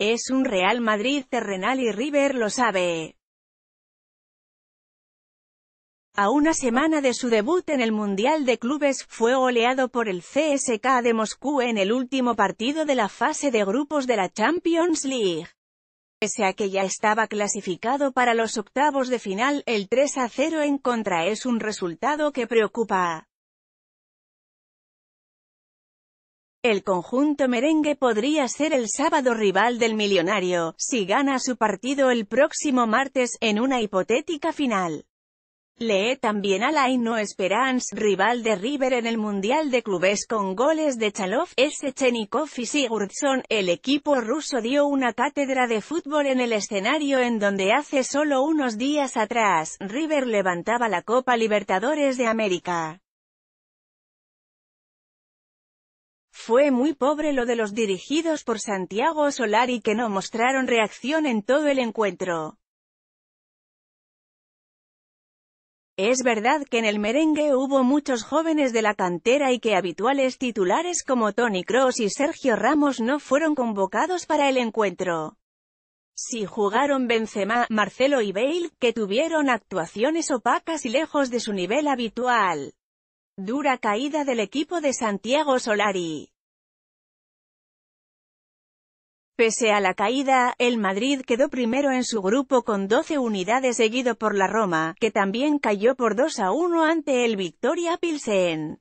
Es un Real Madrid terrenal y River lo sabe. A una semana de su debut en el Mundial de Clubes, fue goleado por el CSK de Moscú en el último partido de la fase de grupos de la Champions League. Pese a que ya estaba clasificado para los octavos de final, el 3 a 0 en contra es un resultado que preocupa. El conjunto merengue podría ser el sábado rival del millonario, si gana su partido el próximo martes, en una hipotética final. Lee también a No Esperance, rival de River en el Mundial de Clubes con goles de Chalov, Chenikov y Sigurdsson, el equipo ruso dio una cátedra de fútbol en el escenario en donde hace solo unos días atrás, River levantaba la Copa Libertadores de América. Fue muy pobre lo de los dirigidos por Santiago Solari que no mostraron reacción en todo el encuentro. Es verdad que en el merengue hubo muchos jóvenes de la cantera y que habituales titulares como Tony Cross y Sergio Ramos no fueron convocados para el encuentro. Si jugaron Benzema, Marcelo y Bale, que tuvieron actuaciones opacas y lejos de su nivel habitual. Dura caída del equipo de Santiago Solari. Pese a la caída, el Madrid quedó primero en su grupo con 12 unidades seguido por la Roma, que también cayó por 2 a 1 ante el Victoria Pilsen.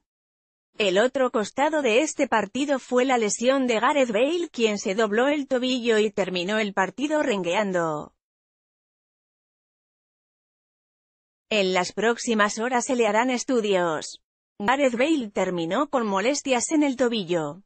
El otro costado de este partido fue la lesión de Gareth Bale quien se dobló el tobillo y terminó el partido rengueando. En las próximas horas se le harán estudios. Gareth Bale terminó con molestias en el tobillo.